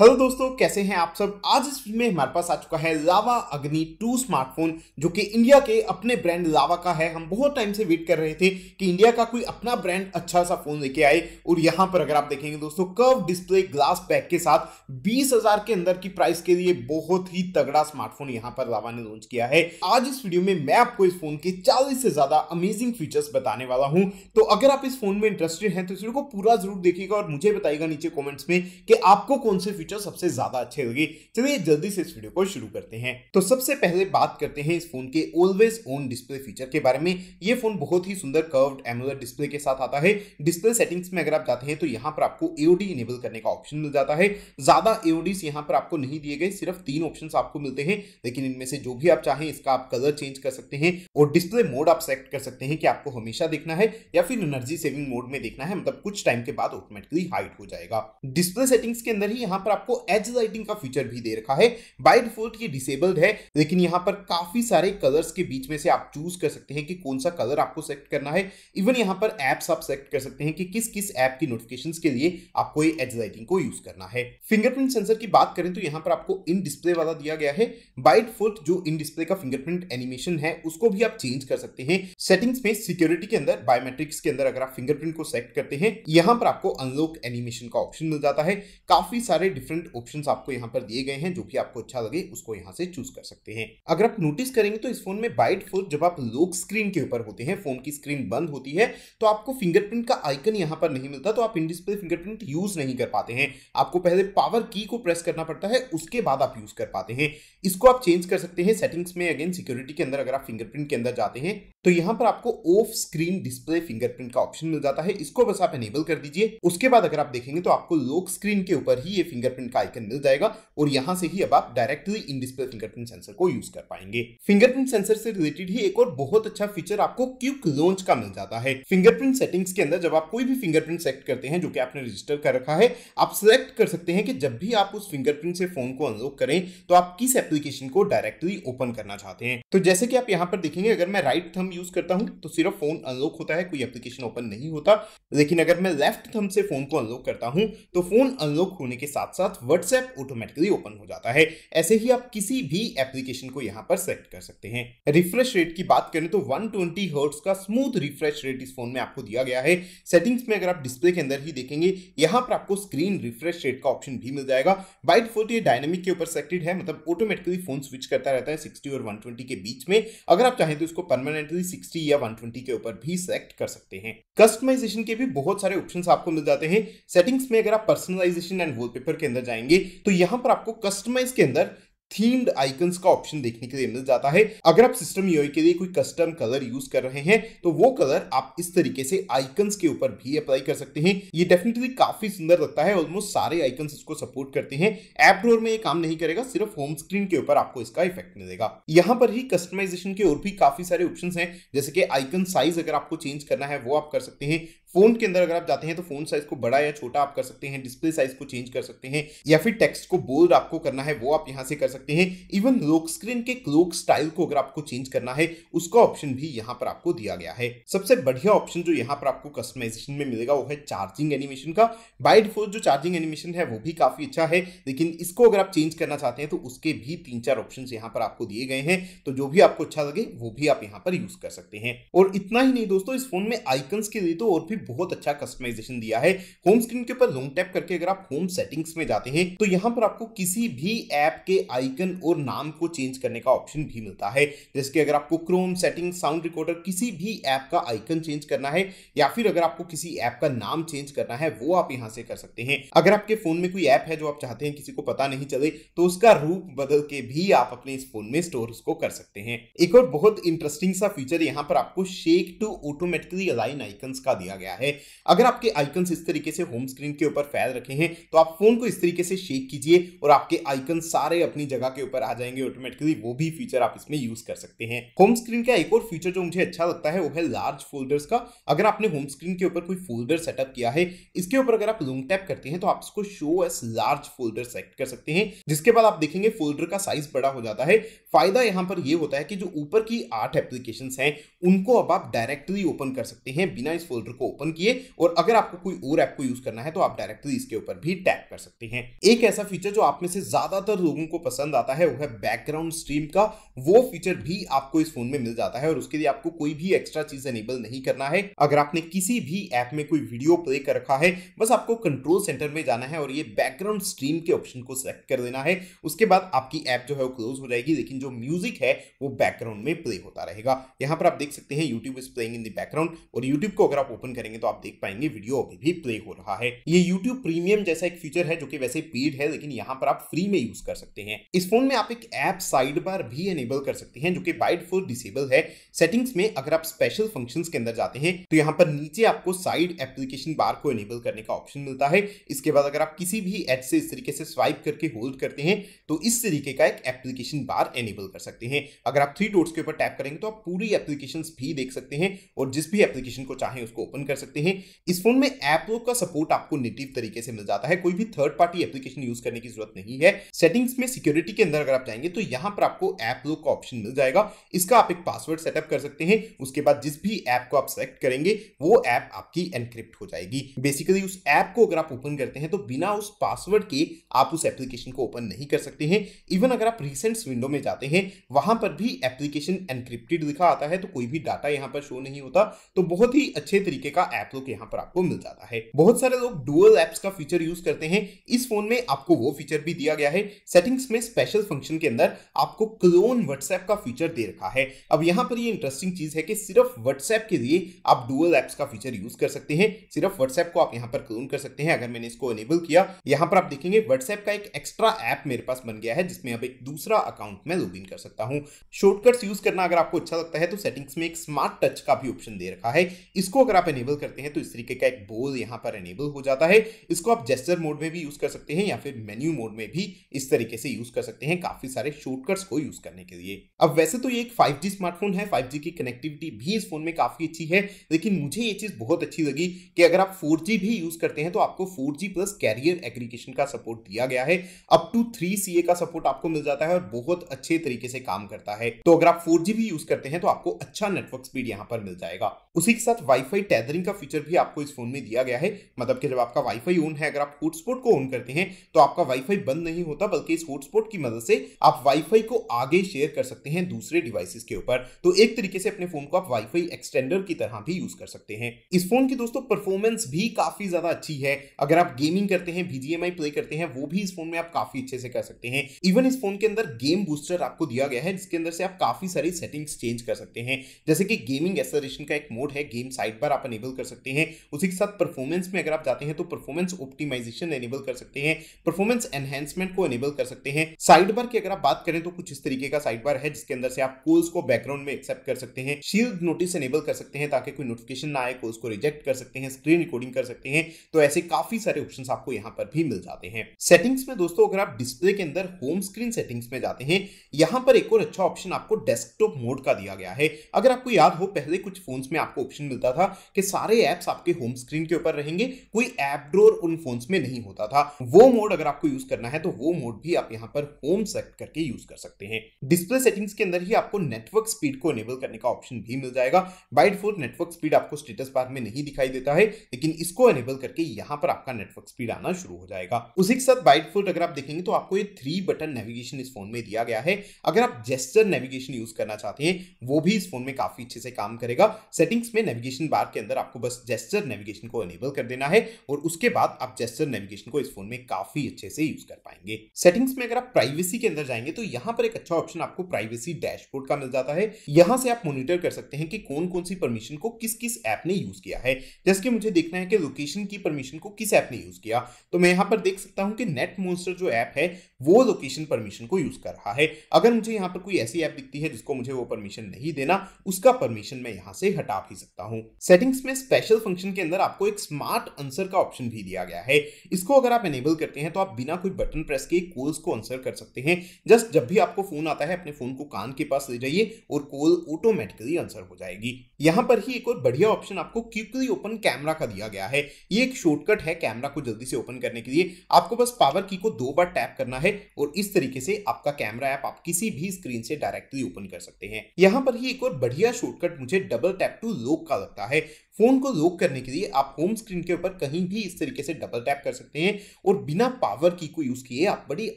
hello दोस्तों कैसे हैं आप सब आज इस में हमारे पास आ चुका है लावा अग्नि टू स्मार्टफोन जो कि इंडिया के अपने ब्रांड लावा का है हम बहुत टाइम से वेट कर रहे थे कि इंडिया का कोई अपना ब्रांड अच्छा सा फोन लेके आए और यहां पर अगर आप देखेंगे दोस्तों कर्व डिस्प्ले ग्लास पैक के साथ बीस हजार के अंदर की प्राइस के लिए बहुत ही तगड़ा स्मार्टफोन यहाँ पर लावा ने लॉन्च किया है आज इस वीडियो में मैं आपको इस फोन के चालीस से ज्यादा अमेजिंग फीचर्स बताने वाला हूँ तो अगर आप इस फोन में इंटरेस्टेड हैं तो इस वीडियो को पूरा जरूर देखिएगा और मुझे बताइएगा नीचे कॉमेंट्स में कि आपको कौन से फीचर सबसे ज्यादा अच्छे लगे चलिए जल्दी से इस वीडियो को शुरू करते हैं तो सबसे पहले बात करते हैं इस फोन के ऑलवेज ऑन डिस्प्ले फीचर के बारे में ये फोन बहुत ही सुंदर कर्व्ड एमुलर डिस्प्ले के साथ आता है डिस्प्ले सेटिंग्स में अगर आप जाते हैं तो यहाँ पर आपको एओडी इनेबल करने का ऑप्शन मिल जाता है ज्यादा एओडीस यहाँ पर आपको नहीं दिए गए सिर्फ तीन ऑप्शन आपको मिलते हैं लेकिन इनमें से जो भी आप चाहें इसका आप कलर चेंज कर सकते हैं और डिस्प्ले मोड आप सेलेक्ट कर सकते हैं कि आपको हमेशा देखना है या फिर एनर्जी सेविंग मोड में देखना है मतलब कुछ टाइम के बाद ऑटोमेटिकली हाइट हो जाएगा डिस्प्ले सेटिंग्स के अंदर ही यहाँ पर आपको एज लाइटिंग का फीचर भी दे रखा है बाय डिफॉल्ट ये डिसेबल्ड है लेकिन यहाँ पर काफी सारे कलर्स के बीच में से आप चूज कर सकते हैं कि कौन सा कलर आपको सेलेक्ट करना है इवन यहाँ पर एप्स आप सेलेक्ट कर सकते हैं कि किस किस ऐप की नोटिफिकेशन के लिए आपको ये एज लाइटिंग को यूज करना है फिंगरप्रिंट सेंसर की बात करें तो यहाँ पर आपको इन डिस्प्ले वाला दिया गया है बाय डिफॉल्ट जो इन डिस्प्ले का फिंगरप्रिंट एनिमेशन है उसको भी आप चेंज कर सकते हैं सेटिंग्स में सिक्योरिटी के अंदर बायोमेट्रिक्स के अंदर अगर आप फिंगरप्रिंट को सेलेक्ट करते हैं यहाँ पर आपको अनलॉक एनिमेशन का ऑप्शन मिल जाता है काफी सारे डिफरेंट ऑप्शन आपको यहाँ पर दिए गए हैं जो भी आपको अच्छा लगे उसको यहाँ से चूज कर सकते हैं अगर आप नोटिस करेंगे तो इस फोन में बाइट फोर्स जब आप लोक स्क्रीन के ऊपर होते हैं फोन की स्क्रीन बंद होती है तो आपको फिंगरप्रिंट का आइकन यहाँ पर नहीं मिलता तो आप इन डिस्प्ले फिंगरप्रिंट यूज नहीं कर पाते हैं आपको पहले पावर की को प्रेस करना पड़ता है उसके बाद आप यूज कर पाते हैं इसको आप चेंज कर सकते हैं सेटिंग्स में अगेन सिक्योरिटी के अंदर अगर आप फिंगरप्रिंट के अंदर जाते हैं तो यहाँ पर आपको ऑफ स्क्रीन डिस्प्ले फिंगरप्रिंट का ऑप्शन मिल जाता है इसको बस आप एनेबल कर दीजिए उसके बाद अगर आप देखेंगे तो आपको लॉक स्क्रीन के ऊपर ही ये फिंगरप्रिंट का आइकन मिल जाएगा और यहाँ से ही अब आप directly in display fingerprint sensor को यूज कर पाएंगे फिंगरप्रिंट सेंसर से रिलेटेड ही एक और बहुत अच्छा फीचर आपको क्यूक लॉन्च का मिल जाता है फिंगरप्रिंट सेटिंग्स के अंदर जब आप कोई भी फिंगरप्रिंट सेलेक्ट करते हैं जो कि आपने रजिस्टर कर रखा है आप सिलेक्ट कर सकते हैं कि जब भी आप उस फिंगरप्रिंट से फोन को अनलॉक करें तो आप किस एप्लीकेशन को डायरेक्टली ओपन करना चाहते हैं तो जैसे कि आप यहाँ पर देखेंगे अगर मैं राइट थम यूज करता हूं तो सिर्फ फोन अनलॉक होता है कोई एप्लीकेशन ओपन नहीं होता लेकिन अगर मैं लेफ्ट थम से फोन को अनलॉक करता हूं तो फोन अनलॉक होने के साथ साथ व्हाट्सएप ऑटोमेटिकली ओपन हो जाता है ऐसे ही आप किसी भी एप्लीकेशन को यहाँ पर सेलेक्ट कर सकते हैं रिफ्रेश रेट की बात करें तो वन ट्वेंटी का स्मूथ रिफ्रेश रेट इस फोन में आपको दिया गया है सेटिंग्स में अगर आप डिस्प्ले के अंदर ही देखेंगे यहाँ पर आपको स्क्रीन रिफ्रेश रेट का ऑप्शन भी मिल जाएगा बाइट फोर्ट ये डायनेमिक के ऊपर सेलेक्टेड है मतलब ऑटोमेटिकली फोन स्विच करता रहता है 60 और 120 के बीच में अगर आप चाहें तो इसको परमानेंटली 360 या 120 के ऊपर भी सेलेक्ट कर सकते हैं कस्टमाइजेशन के भी बहुत सारे ऑप्शन आपको मिल जाते हैं सेटिंग्स में अगर आप पर्सनलाइजेशन एंड वॉलपेपर के अंदर जाएंगे तो यहाँ पर आपको कस्टमाइज के अंदर थीम्ड आइकन्स का ऑप्शन देखने के लिए मिल जाता है अगर आप सिस्टम यूआई के लिए कोई कस्टम कलर यूज कर रहे हैं तो वो कलर आप इस तरीके से आइकन्स के ऊपर भी अप्लाई कर सकते हैं ये डेफिनेटली काफी सुंदर लगता है ऑलमोस्ट सारे आइकन्स इसको सपोर्ट करते हैं ऐप ड्रोर में ये काम नहीं करेगा सिर्फ होम स्क्रीन के ऊपर आपको इसका इफेक्ट मिलेगा यहाँ पर ही कस्टमाइजेशन के और भी काफी सारे ऑप्शन है जैसे कि आइकन साइज अगर आपको चेंज करना है वो आप कर सकते हैं फोन के अंदर अगर आप जाते हैं तो फोन साइज को बड़ा या छोटा आप कर सकते हैं डिस्प्ले साइज को चेंज कर सकते हैं या फिर टेक्स्ट को बोल्ड आपको करना है वो आप यहां से कर सकते हैं इवन लोक स्क्रीन के क्लोक स्टाइल को अगर आपको चेंज करना है उसका ऑप्शन भी यहाँ पर आपको दिया गया है सबसे बढ़िया ऑप्शन जो यहाँ पर आपको कस्टमाइजेशन में मिलेगा वो है चार्जिंग एनिमेशन का बाई फोर्स जो चार्जिंग एनिमेशन है वो भी काफी अच्छा है लेकिन इसको अगर आप चेंज करना चाहते हैं तो उसके भी तीन चार ऑप्शन यहाँ पर आपको दिए गए हैं तो जो भी आपको अच्छा लगे वो भी आप यहाँ पर यूज कर सकते हैं और इतना ही नहीं दोस्तों इस फोन में आइकन के लिए तो और भी बहुत अच्छा कस्टमाइजेशन दिया है होम स्क्रीन के ऊपर लॉन्ग टैप करके अगर आप होम सेटिंग्स में जाते हैं तो यहाँ पर आपको किसी भी ऐप के आइकन और नाम को चेंज करने का ऑप्शन भी मिलता है जैसे कि अगर आपको क्रोम सेटिंग साउंड रिकॉर्डर किसी भी ऐप का आइकन चेंज करना है या फिर अगर आपको किसी ऐप का नाम चेंज करना है वो आप यहाँ से कर सकते हैं अगर आपके फोन में कोई ऐप है जो आप चाहते हैं किसी को पता नहीं चले तो उसका रूप बदल के भी आप अपने इस फोन में स्टोर उसको कर सकते हैं एक और बहुत इंटरेस्टिंग सा फीचर यहाँ पर आपको shake to automatically align icon का दिया गया गया है अगर आपके आइकन्स इस तरीके से होम स्क्रीन के ऊपर फैल रखे हैं तो आप फोन को इस तरीके से शेक कीजिए और आपके आइकन सारे अपनी जगह के ऊपर आ जाएंगे ऑटोमेटिकली वो भी फीचर आप इसमें यूज कर सकते हैं होम स्क्रीन का एक और फीचर जो मुझे अच्छा लगता है वो है लार्ज फोल्डर्स का अगर आपने होम स्क्रीन के ऊपर कोई फोल्डर सेटअप किया है इसके ऊपर अगर आप लूंग टैप करते हैं तो आप इसको show as large folder select कर सकते हैं जिसके बाद आप देखेंगे फोल्डर का साइज बड़ा हो जाता है फायदा यहाँ पर यह होता है कि जो ऊपर की आठ एप्लीकेशन हैं उनको अब आप डायरेक्टली ओपन कर सकते हैं बिना इस फोल्डर को ओपन किए और अगर आपको कोई और ऐप को यूज करना है तो आप डायरेक्टली इसके ऊपर भी टैप कर सकते हैं एक ऐसा फीचर जो आप में से ज्यादातर लोगों को पसंद आता है वो है बैकग्राउंड स्ट्रीम का वो फीचर भी आपको इस फोन में मिल जाता है और उसके लिए आपको कोई भी एक्स्ट्रा चीज एनेबल नहीं करना है अगर आपने किसी भी ऐप में कोई वीडियो प्ले कर रखा है बस आपको कंट्रोल सेंटर में जाना है और ये बैकग्राउंड स्ट्रीम के ऑप्शन को सिलेक्ट कर देना है उसके बाद आपकी ऐप जो है वो क्लोज हो जाएगी लेकिन जो म्यूजिक है वो बैकग्राउंड में प्ले होता रहेगा यहाँ पर आप देख सकते हैं YouTube is playing in the background और यूट्यूब को अगर आप ओपन करें करेंगे तो आप देख पाएंगे वीडियो अभी भी प्ले हो रहा है ये यूट्यूब प्रीमियम जैसा एक फीचर है जो कि वैसे पेड है लेकिन यहाँ पर आप फ्री में यूज कर सकते हैं इस फोन में आप एक ऐप साइड बार भी एनेबल कर सकते हैं जो कि बाइट फोर डिसेबल है सेटिंग्स में अगर आप स्पेशल फंक्शन के अंदर जाते हैं तो यहाँ पर नीचे आपको साइड एप्लीकेशन बार को एनेबल करने का ऑप्शन मिलता है इसके बाद अगर आप किसी भी एड से इस तरीके से स्वाइप करके होल्ड करते हैं तो इस तरीके का एक एप्लीकेशन बार एनेबल कर सकते हैं अगर आप थ्री डोट्स के ऊपर टैप करेंगे तो आप पूरी एप्लीकेशन भी देख सकते हैं और जिस भी एप्लीकेशन को चाहें उसको ओपन कर कर सकते हैं इस फोन में ऐप का सपोर्ट आपको नेटिव तरीके से मिल जाता है कोई भी थर्ड पार्टी एप्लीकेशन यूज करने की जरूरत नहीं है सेटिंग्स में सिक्योरिटी के अंदर अगर आप जाएंगे तो यहाँ पर आपको ऐप लोग का ऑप्शन मिल जाएगा इसका आप एक पासवर्ड सेटअप कर सकते हैं उसके बाद जिस भी ऐप को आप सेलेक्ट करेंगे वो ऐप आपकी एनक्रिप्ट हो जाएगी बेसिकली उस ऐप को अगर आप ओपन करते हैं तो बिना उस पासवर्ड के आप उस एप्लीकेशन को ओपन नहीं कर सकते हैं इवन अगर आप रिसेंट विंडो में जाते हैं वहां पर भी एप्लीकेशन एनक्रिप्टेड लिखा आता है तो कोई भी डाटा यहां पर शो नहीं होता तो बहुत ही अच्छे तरीके का का ऐप लोग यहाँ पर आपको मिल जाता है बहुत सारे लोग डुअल एप्स का फीचर यूज करते हैं इस फोन में आपको वो फीचर भी दिया गया है सेटिंग्स में स्पेशल फंक्शन के अंदर आपको क्लोन व्हाट्सएप का फीचर दे रखा है अब यहाँ पर ये इंटरेस्टिंग चीज है कि सिर्फ व्हाट्सएप के लिए आप डुअल एप्स का फीचर यूज कर सकते हैं सिर्फ व्हाट्सएप को आप यहाँ पर क्लोन कर सकते हैं अगर मैंने इसको एनेबल किया यहाँ पर आप देखेंगे व्हाट्सएप का एक एक्स्ट्रा ऐप मेरे पास बन गया है जिसमें अब एक दूसरा अकाउंट में लॉग कर सकता हूँ शॉर्टकट्स यूज करना अगर आपको अच्छा लगता है तो सेटिंग्स में एक स्मार्ट टच का भी ऑप्शन दे रखा है इसको अगर आप इनेबल इनेबल करते हैं तो इस तरीके का एक बोल यहाँ पर इनेबल हो जाता है इसको आप जेस्टर मोड में भी यूज़ कर सकते हैं या फिर मेन्यू मोड में भी इस तरीके से यूज़ कर सकते हैं काफ़ी सारे शॉर्टकट्स को यूज़ करने के लिए अब वैसे तो ये एक फाइव स्मार्टफोन है फाइव की कनेक्टिविटी भी इस फोन में काफ़ी अच्छी है लेकिन मुझे ये चीज़ बहुत अच्छी लगी कि अगर आप फोर भी यूज़ करते हैं तो आपको फोर प्लस कैरियर एग्रीकेशन का सपोर्ट दिया गया है अप टू थ्री का सपोर्ट आपको मिल जाता है और बहुत अच्छे तरीके से काम करता है तो अगर आप फोर भी यूज़ करते हैं तो आपको अच्छा नेटवर्क स्पीड यहाँ पर मिल जाएगा उसी के साथ वाईफाई टैदरिंग का फीचर भी आपको इस फोन में दिया गया है मतलब कि जब आपका वाईफाई ऑन है अगर आप हॉटस्पॉट को ऑन करते हैं तो आपका वाईफाई बंद नहीं होता बल्कि इस हॉटस्पॉट की मदद से आप वाईफाई को आगे शेयर कर सकते हैं दूसरे डिवाइसेस के ऊपर तो एक तरीके से अपने फोन को आप वाईफाई एक्सटेंडर की तरह भी यूज कर सकते हैं इस फोन की दोस्तों परफॉर्मेंस भी काफी ज्यादा अच्छी है अगर आप गेमिंग करते हैं बीजीएमआई प्ले करते हैं वो भी इस फोन में आप काफी अच्छे से कर सकते हैं इवन इस फोन के अंदर गेम बूस्टर आपको दिया गया है जिसके अंदर से आप काफी सारी सेटिंग्स चेंज कर सकते हैं जैसे कि गेमिंग एसोसिएशन का एक मोड मोड है गेम साइड पर आप अनेबल कर सकते हैं उसी के साथ परफॉर्मेंस में अगर आप जाते हैं तो परफॉर्मेंस ऑप्टिमाइजेशन एनेबल कर सकते हैं परफॉर्मेंस एनहेंसमेंट को एनेबल कर सकते हैं साइड बार की अगर आप बात करें तो कुछ इस तरीके का साइड बार है जिसके अंदर से आप कोल्स को बैकग्राउंड में एक्सेप्ट कर सकते हैं शील्ड नोटिस एनेबल कर सकते हैं ताकि कोई नोटिफिकेशन ना आए कोल्स को रिजेक्ट कर सकते हैं स्क्रीन रिकॉर्डिंग कर सकते हैं तो ऐसे काफी सारे ऑप्शन आपको यहाँ पर भी मिल जाते हैं सेटिंग्स में दोस्तों अगर आप डिस्प्ले के अंदर होम स्क्रीन सेटिंग्स में जाते हैं यहाँ पर एक और अच्छा ऑप्शन आपको डेस्कटॉप मोड का दिया गया है अगर आपको याद हो पहले कुछ फोन्स में आपको आपको ऑप्शन मिलता था कि सारे ऐप्स आपके होम स्क्रीन के ऊपर रहेंगे कोई ऐप ड्रोर उन फोन्स में नहीं होता था वो मोड अगर आपको यूज करना है तो वो मोड भी आप यहाँ पर होम सेट करके यूज कर सकते हैं डिस्प्ले सेटिंग्स के अंदर ही आपको नेटवर्क स्पीड को एनेबल करने का ऑप्शन भी मिल जाएगा बाइट फोर नेटवर्क स्पीड आपको स्टेटस बार में नहीं दिखाई देता है लेकिन इसको एनेबल करके यहाँ पर आपका नेटवर्क स्पीड आना शुरू हो जाएगा उसी के साथ बाइट फोर अगर आप देखेंगे तो आपको ये थ्री बटन नेविगेशन इस फोन में दिया गया है अगर आप जेस्टर नेविगेशन यूज करना चाहते हैं वो भी इस फोन में काफी अच्छे से काम करेगा सेटिंग सेटिंग्स में नेविगेशन बार के अंदर आपको बस जेस्टर नेविगेशन को एनेबल कर देना है और उसके बाद आप जेस्टर नेविगेशन को इस फोन में काफी अच्छे से यूज कर पाएंगे सेटिंग्स में अगर आप प्राइवेसी के अंदर जाएंगे तो यहाँ पर एक अच्छा ऑप्शन आपको प्राइवेसी डैशबोर्ड का मिल जाता है यहाँ से आप मोनिटर कर सकते हैं कि कौन कौन सी परमिशन को किस किस ऐप ने यूज किया है जैसे कि मुझे देखना है कि लोकेशन की परमिशन को किस ऐप ने यूज किया तो मैं यहाँ पर देख सकता हूँ कि नेट मोन्स्टर जो ऐप है वो लोकेशन परमिशन को यूज कर रहा है अगर मुझे यहाँ पर कोई ऐसी ऐप दिखती है जिसको मुझे वो परमिशन नहीं देना उसका परमिशन मैं यहाँ से हटा ही सकता हूँ सेटिंग्स में स्पेशल फंक्शन के अंदर आपको एक स्मार्ट आंसर का ऑप्शन भी दिया गया है इसको अगर आप एनेबल करते हैं तो आप बिना कोई बटन प्रेस के कॉल्स को आंसर कर सकते हैं जस्ट जब भी आपको फोन आता है अपने फोन को कान के पास ले जाइए और कॉल ऑटोमेटिकली आंसर हो जाएगी यहां पर ही एक और बढ़िया ऑप्शन आपको क्विकली ओपन कैमरा का दिया गया है ये एक शॉर्टकट है कैमरा को जल्दी से ओपन करने के लिए आपको बस पावर की को दो बार टैप करना है और इस तरीके से आपका कैमरा ऐप आप किसी भी स्क्रीन से डायरेक्टली ओपन कर सकते हैं यहां पर ही एक और बढ़िया शॉर्टकट मुझे डबल टैप टू लोक का लगता है फ़ोन को लॉक करने के लिए आप होम स्क्रीन के ऊपर कहीं भी इस तरीके से डबल टैप कर सकते हैं और बिना पावर की को यूज़ किए आप बड़ी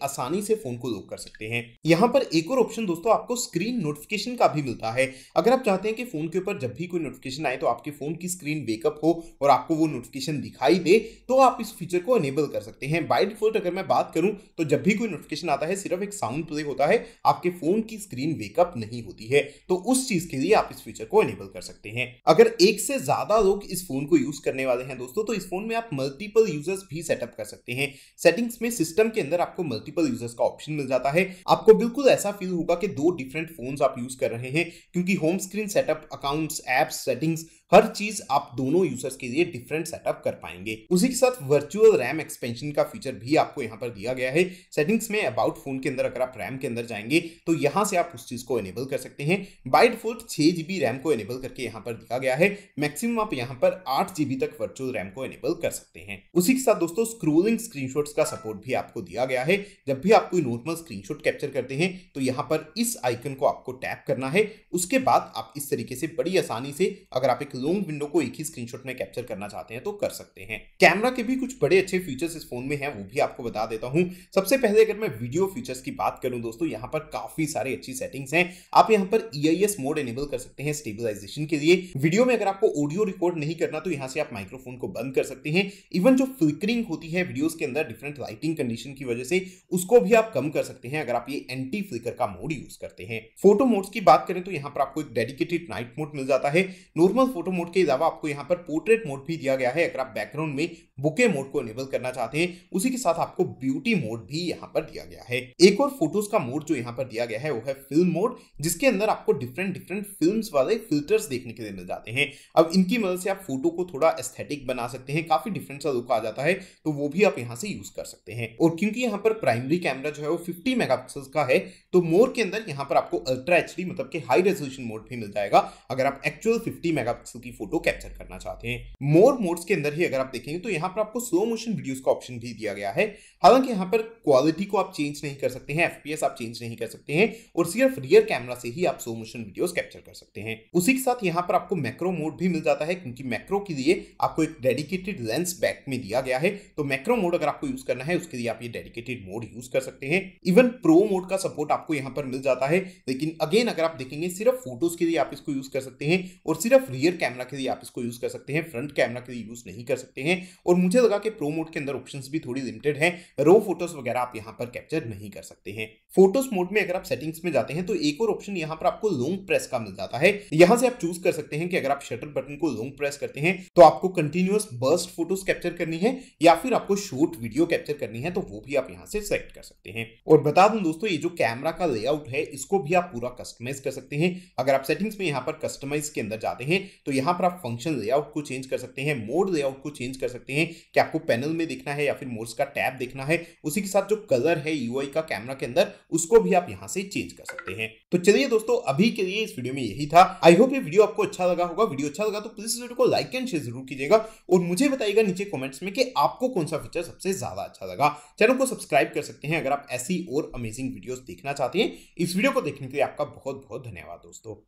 आसानी से फ़ोन को लॉक कर सकते हैं यहाँ पर एक और ऑप्शन दोस्तों आपको स्क्रीन नोटिफिकेशन का भी मिलता है अगर आप चाहते हैं कि फ़ोन के ऊपर जब भी कोई नोटिफिकेशन आए तो आपके फ़ोन की स्क्रीन बेकअप हो और आपको वो नोटिफिकेशन दिखाई दे तो आप इस फीचर को अनेबल कर सकते हैं बाई डिफॉल्ट अगर मैं बात करूँ तो जब भी कोई नोटिफिकेशन आता है सिर्फ एक साउंड प्ले होता है आपके फ़ोन की स्क्रीन वेकअप नहीं होती है तो उस चीज़ के लिए आप इस फीचर को एनेबल कर सकते हैं अगर एक से ज़्यादा ज़्यादा लोग इस फ़ोन को यूज़ करने वाले हैं दोस्तों तो इस फ़ोन में आप मल्टीपल यूज़र्स भी सेटअप कर सकते हैं सेटिंग्स में सिस्टम के अंदर आपको मल्टीपल यूज़र्स का ऑप्शन मिल जाता है आपको बिल्कुल ऐसा फील होगा कि दो डिफरेंट फ़ोन्स आप यूज़ कर रहे हैं क्योंकि home screen setup accounts apps settings हर चीज आप दोनों यूजर्स के लिए डिफरेंट सेटअप कर पाएंगे उसी के साथ वर्चुअल रैम एक्सपेंशन का फीचर भी आपको यहाँ पर दिया गया है सेटिंग्स में अबाउट फोन के अंदर अगर आप रैम के अंदर जाएंगे तो यहाँ से आप उस चीज को एनेबल कर सकते हैं बाइट फोर्ट छह जीबी रैम को एनेबल करके यहाँ पर दिया गया है मैक्सिमम आप यहाँ पर आठ जीबी तक वर्चुअल रैम को एनेबल कर सकते हैं उसी के साथ दोस्तों स्क्रोलिंग स्क्रीनशॉट्स का सपोर्ट भी आपको दिया गया है जब भी आप कोई नॉर्मल स्क्रीनशॉट कैप्चर करते हैं तो यहाँ पर इस आइकन को आपको टैप करना है उसके बाद आप इस तरीके से बड़ी आसानी से अगर आप एक लॉन्ग विंडो को एक ही स्क्रीनशॉट में कैप्चर करना चाहते हैं तो कर सकते हैं कैमरा के भी कुछ बड़े अच्छे फीचर्स इस फोन में हैं वो भी आपको बता देता हूं सबसे पहले अगर मैं वीडियो फीचर्स की बात करूं दोस्तों यहाँ पर काफी सारी अच्छी सेटिंग्स हैं आप यहाँ पर ईआईएस मोड एनेबल कर सकते हैं स्टेबिलाईजेशन के लिए वीडियो में अगर आपको ऑडियो रिकॉर्ड नहीं करना तो यहाँ से आप माइक्रोफोन को बंद कर सकते हैं इवन जो फ्लिकरिंग होती है वीडियोस के अंदर डिफरेंट लाइटिंग कंडीशन की वजह से उसको भी आप कम कर सकते हैं अगर आप ये एंटी फ्लिकर का मोड यूज करते हैं फोटो मोड्स की बात करें तो यहाँ पर आपको एक डेडिकेटेड नाइट मोड मिल जाता है नॉर्मल फोटो फोटो मोड के अलावा आपको यहाँ पर पोर्ट्रेट मोड भी दिया गया है अगर आप बैकग्राउंड में बुके मोड को इनेबल करना चाहते हैं उसी के साथ आपको ब्यूटी मोड भी यहाँ पर दिया गया है एक और फोटोज का मोड जो यहाँ पर दिया गया है वो है फिल्म मोड जिसके अंदर आपको डिफरेंट डिफरेंट फिल्म वाले फिल्टर्स देखने के लिए मिल जाते हैं अब इनकी मदद से आप फोटो को थोड़ा एस्थेटिक बना सकते हैं काफी डिफरेंट सा लुक आ जाता है तो वो भी आप यहाँ से यूज कर सकते हैं और क्योंकि यहाँ पर प्राइमरी कैमरा जो है वो फिफ्टी मेगा का है तो मोर के अंदर यहाँ पर आपको अल्ट्रा एच मतलब के हाई रेजोल्यूशन मोड भी मिल जाएगा अगर आप एक्चुअल फिफ्टी मेगा की फोटो कैप्चर करना चाहते हैं मोर मोड्स के अंदर ही अगर आप देखेंगे तो यहाँ यहाँ पर आपको स्लो मोशन वीडियोस का ऑप्शन भी दिया गया है हालांकि यहाँ पर क्वालिटी को आप चेंज नहीं कर सकते हैं एफपीएस आप चेंज नहीं कर सकते हैं और सिर्फ रियर कैमरा से ही आप स्लो मोशन वीडियोस कैप्चर कर सकते हैं उसी के साथ यहाँ पर आपको मैक्रो मोड भी मिल जाता है क्योंकि मैक्रो के लिए आपको एक डेडिकेटेड लेंस बैक में दिया गया है तो मैक्रो मोड अगर आपको यूज करना है उसके लिए आप ये डेडिकेटेड मोड यूज कर सकते हैं इवन प्रो मोड का सपोर्ट आपको यहाँ पर मिल जाता है लेकिन अगेन अगर आप देखेंगे सिर्फ फोटोज के लिए आप इसको यूज कर सकते हैं और सिर्फ रियर कैमरा के लिए आप इसको यूज कर सकते हैं फ्रंट कैमरा के लिए यूज नहीं कर सकते हैं और मुझे लगा कि प्रो मोड के अंदर ऑप्शंस भी थोड़ी लिमिटेड हैं रो फोटोज वगैरह आप यहाँ पर कैप्चर नहीं कर सकते हैं फोटोज मोड में अगर आप सेटिंग्स में जाते हैं तो एक और ऑप्शन यहाँ पर आपको लॉन्ग प्रेस का मिल जाता है यहाँ से आप चूज कर सकते हैं कि अगर आप शटर बटन को लॉन्ग प्रेस करते हैं तो आपको कंटिन्यूस बर्स्ट फोटोज कैप्चर करनी है या फिर आपको शॉर्ट वीडियो कैप्चर करनी है तो वो भी आप यहाँ से सेलेक्ट कर सकते हैं और बता दूं दोस्तों ये जो कैमरा का लेआउट है इसको भी आप पूरा कस्टमाइज कर सकते हैं अगर आप सेटिंग्स में यहाँ पर कस्टमाइज के अंदर जाते हैं तो यहाँ पर आप फंक्शन लेआउट को चेंज कर सकते हैं मोड लेआउट को चेंज कर सकते हैं कि आपको पैनल में देखना है या फिर मोर्स का टैब देखना है उसी के साथ जो कलर है यूआई का कैमरा के अंदर उसको भी आप यहाँ से चेंज कर सकते हैं तो चलिए दोस्तों अभी के लिए इस वीडियो में यही था आई होप ये वीडियो आपको अच्छा लगा होगा वीडियो अच्छा लगा तो प्लीज वीडियो को लाइक एंड शेयर जरूर कीजिएगा और मुझे बताइएगा नीचे कॉमेंट्स में कि आपको कौन सा फीचर सबसे ज्यादा अच्छा लगा चैनल को सब्सक्राइब कर सकते हैं अगर आप ऐसी और अमेजिंग वीडियो देखना चाहते हैं इस वीडियो को देखने के लिए आपका बहुत बहुत धन्यवाद दोस्तों